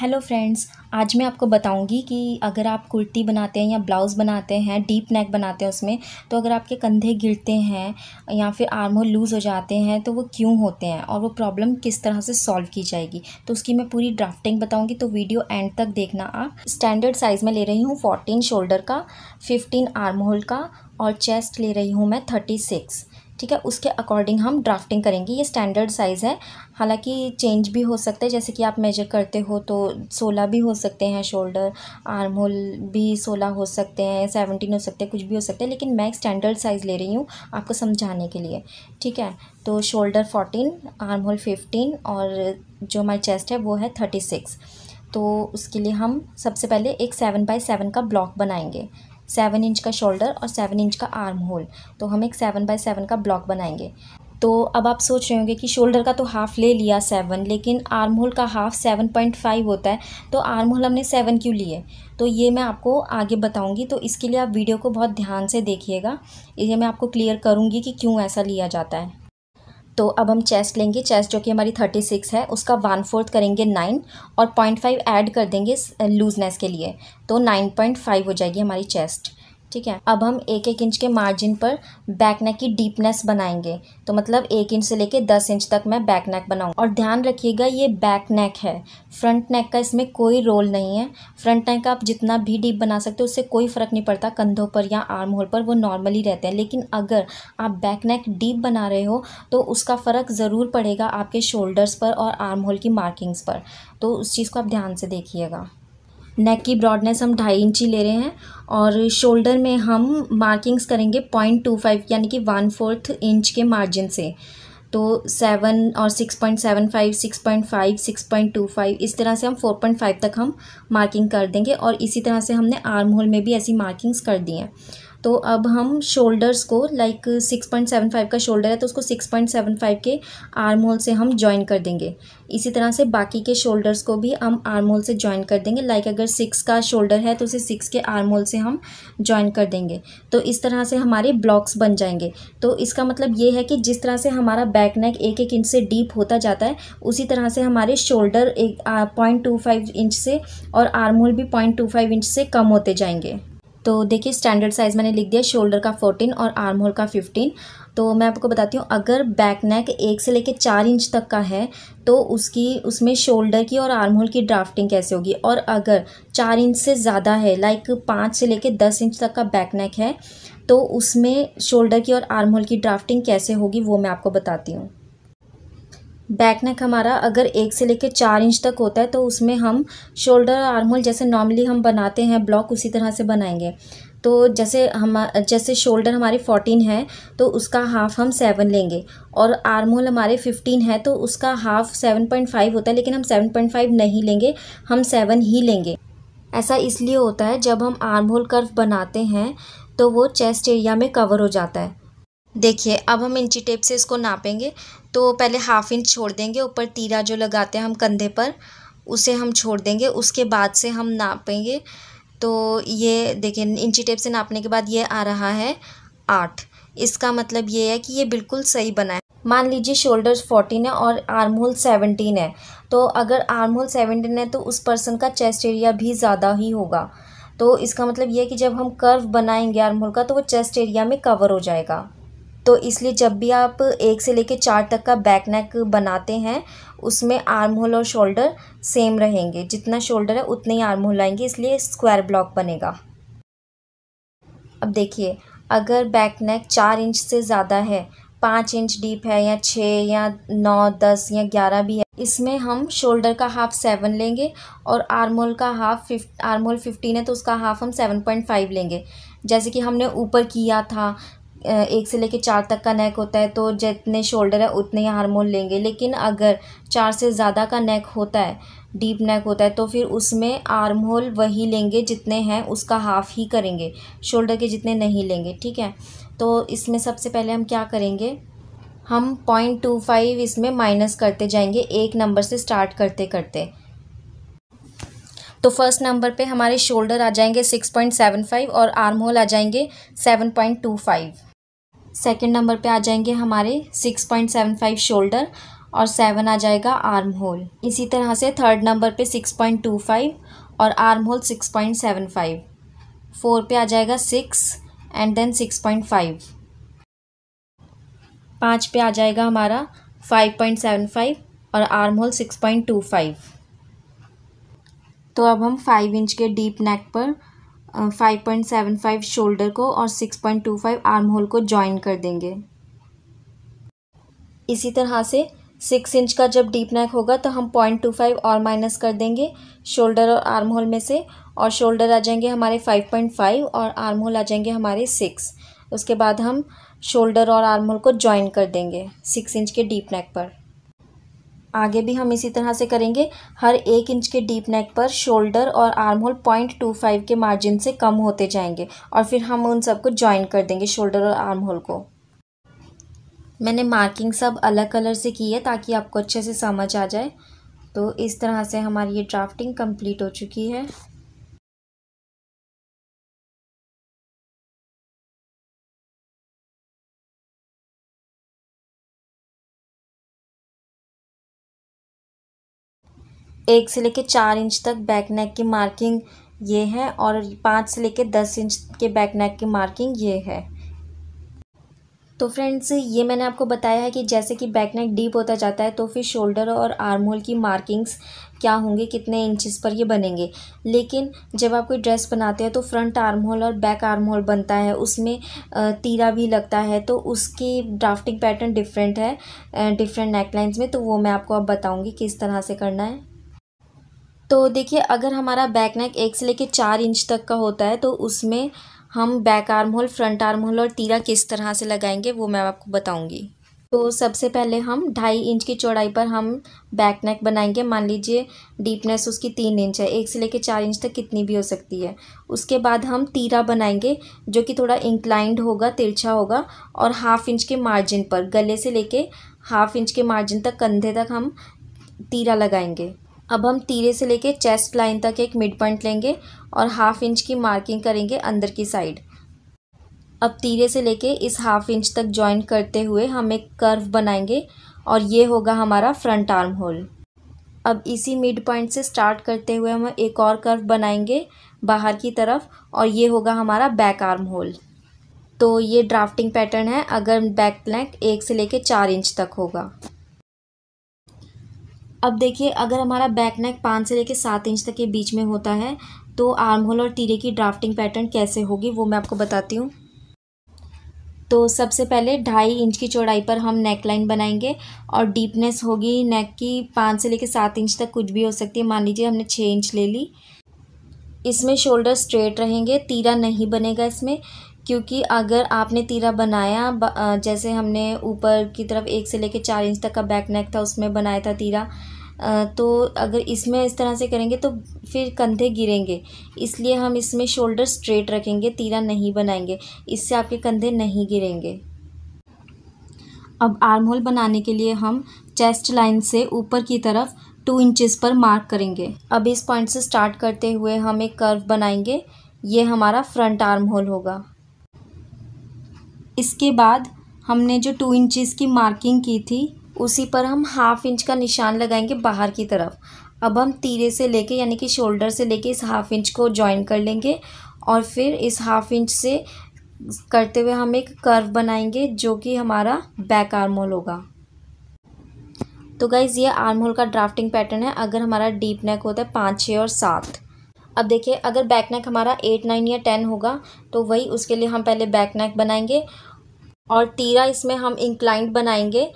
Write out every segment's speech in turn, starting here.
hello friends आज मैं आपको बताऊंगी कि अगर आप कुर्ती बनाते हैं या ब्लाउज़ बनाते हैं डीप नेक बनाते हैं उसमें तो अगर आपके कंधे गिरते हैं या फिर आर्म हो लूज़ हो जाते हैं तो वो क्यों होते हैं और वो प्रॉब्लम किस तरह से सॉल्व की जाएगी तो उसकी मैं पूरी ड्राफ्टिंग बताऊंगी तो वीडियो एंड तक देखना आप स्टैंडर्ड साइज़ में ले रही हूँ फोर्टीन शोल्डर का फिफ्टीन आर्म होल का और चेस्ट ले रही हूँ मैं थर्टी सिक्स ठीक है उसके अकॉर्डिंग हम ड्राफ्टिंग करेंगे ये स्टैंडर्ड साइज़ है हालांकि चेंज भी हो सकता है जैसे कि आप मेजर करते हो तो सोलह भी हो सकते हैं शोल्डर आर्म होल भी सोलह हो सकते हैं सेवनटीन हो सकते हैं कुछ भी हो सकते हैं लेकिन मैं स्टैंडर्ड साइज़ ले रही हूँ आपको समझाने के लिए ठीक है तो shoulder fourteen arm hole fifteen और जो हमारी चेस्ट है वो है थर्टी सिक्स तो उसके लिए हम सबसे पहले एक सेवन बाई सेवन का ब्लॉक बनाएंगे सेवन इंच का शोल्डर और सेवन इंच का आर्म होल तो हम एक सेवन बाय सेवन का ब्लॉक बनाएंगे तो अब आप सोच रहे होंगे कि शोल्डर का तो हाफ़ ले लिया सेवन लेकिन आर्म होल का हाफ़ सेवन पॉइंट फाइव होता है तो आर्म होल हमने सेवन क्यों लिए तो ये मैं आपको आगे बताऊंगी तो इसके लिए आप वीडियो को बहुत ध्यान से देखिएगा ये मैं आपको क्लियर करूँगी कि क्यों ऐसा लिया जाता है तो अब हम चेस्ट लेंगे चेस्ट जो कि हमारी थर्टी सिक्स है उसका वन फोर्थ करेंगे नाइन और पॉइंट फाइव ऐड कर देंगे लूजनेस uh, के लिए तो नाइन पॉइंट फाइव हो जाएगी हमारी चेस्ट ठीक है अब हम एक एक इंच के मार्जिन पर बैकनेक की डीपनेस बनाएंगे तो मतलब एक इंच से लेके दस इंच तक मैं बैकनेक बनाऊँ और ध्यान रखिएगा ये बैकनेक है फ्रंट नेक का इसमें कोई रोल नहीं है फ्रंट नेक का आप जितना भी डीप बना सकते हो उससे कोई फ़र्क नहीं पड़ता कंधों पर या आर्म होल पर वो नॉर्मली रहते हैं लेकिन अगर आप बैक नेक डीप बना रहे हो तो उसका फ़र्क ज़रूर पड़ेगा आपके शोल्डर्स पर और आर्म होल की मार्किंग्स पर तो उस चीज़ को आप ध्यान से देखिएगा नेक की ब्रॉडनेस हम ढाई इंची ले रहे हैं और शोल्डर में हम मार्किंग्स करेंगे पॉइंट टू फाइव यानी कि वन फोर्थ इंच के मार्जिन से तो सेवन और six point seven five six point five six point two five इस तरह से हम फोर पॉइंट फाइव तक हम मार्किंग कर देंगे और इसी तरह से हमने आर्म होल में भी ऐसी मार्किंग्स कर दी हैं तो अब हम शोल्डर्स को like six point seven five का शोल्डर है तो उसको सिक्स पॉइंट सेवन फाइव के आर्म होल से हम ज्वाइन कर देंगे इसी तरह से बाकी के शोल्डर्स को भी हम आर्म होल से ज्वाइन कर देंगे लाइक अगर सिक्स का शोल्डर है तो उसे सिक्स के आर्म होल से हम ज्वाइन कर देंगे तो इस तरह से हमारे ब्लॉक्स बन जाएंगे तो इसका मतलब ये है कि जिस तरह से हमारा बैक नेक एक एक इंच से डीप होता जाता है उसी तरह से हमारे शोल्डर एक पॉइंट टू फाइव इंच से और आर्म होल भी पॉइंट टू फाइव इंच से कम होते जाएंगे तो देखिए स्टैंडर्ड साइज़ मैंने लिख दिया शोल्डर का फोर्टीन और आर्म होल का फिफ्टीन तो मैं आपको बताती हूँ अगर बैक नेक एक से लेके चार इंच तक का है तो उसकी उसमें शोल्डर की और आर्म होल की ड्राफ्टिंग कैसे होगी और अगर चार इंच से ज़्यादा है लाइक पाँच से लेके दस इंच तक का बैक नेक है तो उसमें शोल्डर की और आर्म होल की ड्राफ्टिंग कैसे होगी वो मैं आपको बताती हूँ बैक नेक हमारा अगर एक से लेकर चार इंच तक होता है तो उसमें हम शोल्डर आर्मोल जैसे नॉर्मली हम बनाते हैं ब्लॉक उसी तरह से बनाएंगे तो जैसे हम जैसे शोल्डर हमारे फोर्टीन है तो उसका हाफ हम सेवन लेंगे और आर्मोल हमारे फिफ्टीन है तो उसका हाफ सेवन पॉइंट फाइव होता है लेकिन हम सेवन पॉइंट फाइव नहीं लेंगे हम सेवन ही लेंगे ऐसा इसलिए होता है जब हम आर्म होल कर्व बनाते हैं तो वो चेस्ट एरिया में कवर हो जाता है देखिए अब हम इंची टेप से इसको नापेंगे तो पहले हाफ इंच छोड़ देंगे ऊपर तीरा जो लगाते हैं हम कंधे पर उसे हम छोड़ देंगे उसके बाद से हम नापेंगे तो ये देखिए इंची टेप से नापने के बाद ये आ रहा है आठ इसका मतलब ये है कि ये बिल्कुल सही बना है मान लीजिए शोल्डर्स फोर्टीन है और आर्म होल सेवनटीन है तो अगर आर्म होल सेवनटीन है तो उस पर्सन का चेस्ट एरिया भी ज़्यादा ही होगा तो इसका मतलब ये है कि जब हम कर्व बनाएंगे आर्म होल का तो वो चेस्ट एरिया में कवर हो जाएगा तो इसलिए जब भी आप एक से लेकर चार तक का बैक नेक बनाते हैं उसमें आर्म होल और शोल्डर सेम रहेंगे जितना शोल्डर है उतने ही आर्म होल आएंगे इसलिए स्क्वायर ब्लॉक बनेगा अब देखिए अगर बैक नेक चार इंच से ज़्यादा है पाँच इंच डीप है या छः या नौ दस या ग्यारह भी है इसमें हम शोल्डर का हाफ सेवन लेंगे और आर्मोल का हाफ फिफ्ट आर्मोल फिफ्टीन है तो उसका हाफ हम सेवन पॉइंट फाइव लेंगे जैसे कि हमने ऊपर किया था एक से लेके चार तक का नेक होता है तो जितने शोल्डर है उतने ही हारमोन लेंगे लेकिन अगर चार से ज़्यादा का नेक होता है डीप नेक होता है तो फिर उसमें आर्म होल वही लेंगे जितने हैं उसका हाफ़ ही करेंगे शोल्डर के जितने नहीं लेंगे ठीक है तो इसमें सबसे पहले हम क्या करेंगे हम पॉइंट टू फाइव इसमें माइनस करते जाएंगे एक नंबर से स्टार्ट करते करते तो फर्स्ट नंबर पे हमारे शोल्डर आ जाएंगे सिक्स पॉइंट सेवन फाइव और आर्म होल आ जाएंगे seven point two five second number पे आ जाएंगे हमारे six point seven five shoulder और सेवन आ जाएगा आर्म होल इसी तरह से थर्ड नंबर पे सिक्स पॉइंट टू फाइव और arm hole six point seven five four पे आ जाएगा six and then six point five पाँच पे आ जाएगा हमारा फाइव पॉइंट सेवन फाइव और arm hole six point two five तो अब हम फाइव इंच के डीप नेक पर five point seven five shoulder को और six point two five arm hole को ज्वाइन कर देंगे इसी तरह से सिक्स इंच का जब डीप नेक होगा तो हम पॉइंट टू फाइव और माइनस कर देंगे शोल्डर और आर्म होल में से और शोल्डर आ जाएंगे हमारे फाइव पॉइंट फाइव और आर्म होल आ जाएंगे हमारे सिक्स उसके बाद हम शोल्डर और आर्म होल को ज्वाइन कर देंगे सिक्स इंच के डीप नेक पर आगे भी हम इसी तरह से करेंगे हर एक इंच के डीप नेक पर शोल्डर और arm hole point two five के मार्जिन से कम होते जाएंगे और फिर हम उन सबको ज्वाइन कर देंगे शोल्डर और आर्म होल को मैंने मार्किंग सब अलग कलर से की है ताकि आपको अच्छे से समझ आ जाए तो इस तरह से हमारी ये ड्राफ्टिंग कंप्लीट हो चुकी है एक से लेके चार इंच तक बैक नेक की मार्किंग ये है और पाँच से लेके दस इंच के बैक नेक की मार्किंग ये है तो फ्रेंड्स ये मैंने आपको बताया है कि जैसे कि बैक नेक डीप होता जाता है तो फिर शोल्डर और आर्म होल की मार्किंग्स क्या होंगी कितने इंचेस पर ये बनेंगे लेकिन जब आप कोई ड्रेस बनाते हैं तो फ्रंट आर्म होल और बैक आर्म होल बनता है उसमें तीरा भी लगता है तो उसकी ड्राफ्टिंग पैटर्न डिफरेंट है डिफरेंट नेकलाइंस में तो वो मैं आपको अब बताऊँगी किस तरह से करना है तो देखिए अगर हमारा बैक नेक एक से लेकर चार इंच तक का होता है तो उसमें हम back arm hole front arm hole और तीरा किस तरह से लगाएंगे वो मैं आपको बताऊंगी तो सबसे पहले हम ढाई इंच की चौड़ाई पर हम बैक नेक बनाएंगे मान लीजिए डीपनेस उसकी तीन इंच है एक से लेकर चार इंच तक कितनी भी हो सकती है उसके बाद हम तीरा बनाएंगे जो कि थोड़ा इंक्लाइंड होगा तिरछा होगा और हाफ इंच के मार्जिन पर गले से लेके हाफ इंच के मार्जिन तक कंधे तक हम तीरा लगाएंगे अब हम तीरे से लेके चेस्ट लाइन तक एक मिड पॉइंट लेंगे और हाफ इंच की मार्किंग करेंगे अंदर की साइड अब तीरे से लेके इस हाफ इंच तक जॉइन करते हुए हम एक कर्व बनाएंगे और ये होगा हमारा फ्रंट आर्म होल अब इसी मिड पॉइंट से स्टार्ट करते हुए हम एक और कर्व बनाएंगे बाहर की तरफ और ये होगा हमारा बैक आर्म होल तो ये ड्राफ्टिंग पैटर्न है अगर बैक नेक एक से लेके चार इंच तक होगा अब देखिए अगर हमारा बैक नेक पाँच से लेकर सात इंच तक के बीच में होता है तो आर्म होल और तीरे की ड्राफ्टिंग पैटर्न कैसे होगी वो मैं आपको बताती हूँ तो सबसे पहले ढाई इंच की चौड़ाई पर हम नेक लाइन बनाएंगे और डीपनेस होगी नेक की पाँच से लेकर सात इंच तक कुछ भी हो सकती है मान लीजिए हमने छः इंच ले ली इसमें शोल्डर स्ट्रेट रहेंगे तीरा नहीं बनेगा इसमें क्योंकि अगर आपने तीरा बनाया जैसे हमने ऊपर की तरफ एक से लेके चार इंच तक का बैक नेक था उसमें बनाया था तीरा तो अगर इसमें इस तरह से करेंगे तो फिर कंधे गिरेंगे इसलिए हम इसमें शोल्डर स्ट्रेट रखेंगे तीरा नहीं बनाएंगे इससे आपके कंधे नहीं गिरेंगे अब आर्म होल बनाने के लिए हम चेस्ट लाइन से ऊपर की तरफ टू इंचेस पर मार्क करेंगे अब इस पॉइंट से स्टार्ट करते हुए हम एक कर्व बनाएंगे ये हमारा फ्रंट आर्म होल होगा इसके बाद हमने जो टू इंचेस की मार्किंग की थी उसी पर हम हाफ इंच का निशान लगाएंगे बाहर की तरफ अब हम तीरे से लेके यानी कि शोल्डर से लेके इस हाफ इंच को जॉइन कर लेंगे और फिर इस हाफ इंच से करते हुए हम एक कर्व बनाएंगे जो कि हमारा बैक आर्म होल होगा तो गाइज़ ये आर्म होल का ड्राफ्टिंग पैटर्न है अगर हमारा डीप नेक होता है पाँच छः और सात अब देखिए अगर बैक नेक हमारा एट नाइन या टेन होगा तो वही उसके लिए हम पहले बैक नेक बनाएंगे और तीरा इसमें हम इंक्लाइंट बनाएंगे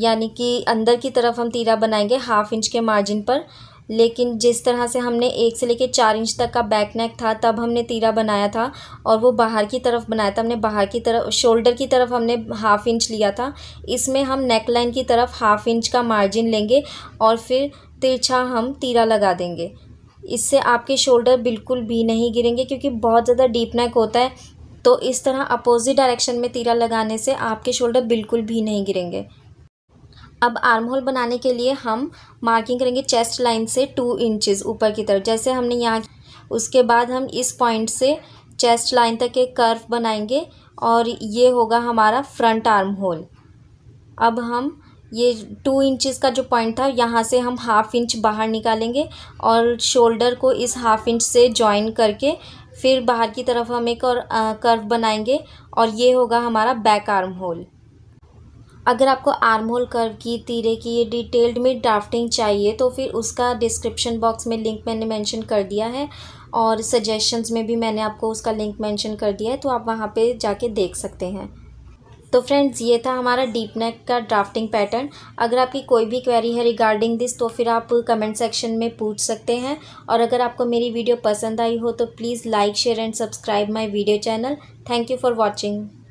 यानी कि अंदर की तरफ हम तीरा बनाएंगे हाफ इंच के मार्जिन पर लेकिन जिस तरह से हमने एक से लेके चार इंच तक का बैक नेक था तब हमने तीरा बनाया था और वो बाहर की तरफ बनाया था हमने बाहर की तरफ शोल्डर की तरफ हमने हाफ़ इंच लिया था इसमें हम नेक लाइन की तरफ हाफ़ इंच का मार्जिन लेंगे और फिर तिरछा हम तीरा लगा देंगे इससे आपके शोल्डर बिल्कुल भी नहीं गिरेंगे क्योंकि बहुत ज़्यादा डीप नेक होता है तो इस तरह अपोजिट डायरेक्शन में तीरा लगाने से आपके शोल्डर बिल्कुल भी नहीं गिरेंगे अब आर्म होल बनाने के लिए हम मार्किंग करेंगे चेस्ट लाइन से टू इंचज़ ऊपर की तरफ जैसे हमने यहाँ उसके बाद हम इस पॉइंट से चेस्ट लाइन तक एक कर्व बनाएंगे और ये होगा हमारा फ्रंट आर्म होल अब हम ये टू इंचज़ का जो पॉइंट था यहाँ से हम हाफ इंच बाहर निकालेंगे और शोल्डर को इस हाफ इंच से जॉइन करके फिर बाहर की तरफ हम एक और कर्व बनाएंगे और ये होगा हमारा बैक आर्म होल अगर आपको आर्म होल कर्व की तीरे की ये डिटेल्ड में ड्राफ्टिंग चाहिए तो फिर उसका डिस्क्रिप्शन बॉक्स में लिंक मैंने मेंशन कर दिया है और सजेशंस में भी मैंने आपको उसका लिंक मेंशन कर दिया है तो आप वहाँ पे जाके देख सकते हैं तो फ्रेंड्स ये था हमारा डीप नेक का ड्राफ्टिंग पैटर्न अगर आपकी कोई भी क्वेरी है रिगार्डिंग दिस तो फिर आप कमेंट सेक्शन में पूछ सकते हैं और अगर आपको मेरी वीडियो पसंद आई हो तो please like share and subscribe my video channel thank you for watching